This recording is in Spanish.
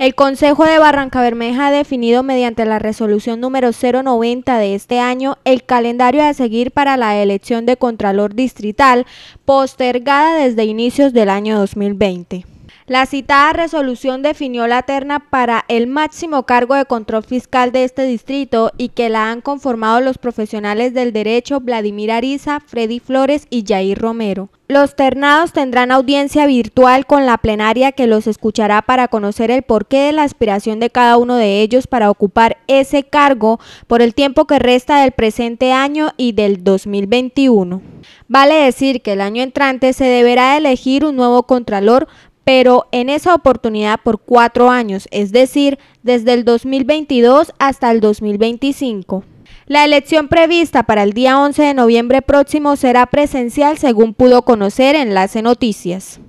El Consejo de Barranca Bermeja ha definido mediante la resolución número 090 de este año el calendario a seguir para la elección de Contralor Distrital, postergada desde inicios del año 2020. La citada resolución definió la terna para el máximo cargo de control fiscal de este distrito y que la han conformado los profesionales del derecho Vladimir Ariza, Freddy Flores y Jair Romero. Los ternados tendrán audiencia virtual con la plenaria que los escuchará para conocer el porqué de la aspiración de cada uno de ellos para ocupar ese cargo por el tiempo que resta del presente año y del 2021. Vale decir que el año entrante se deberá elegir un nuevo contralor pero en esa oportunidad por cuatro años, es decir, desde el 2022 hasta el 2025. La elección prevista para el día 11 de noviembre próximo será presencial, según pudo conocer Enlace Noticias.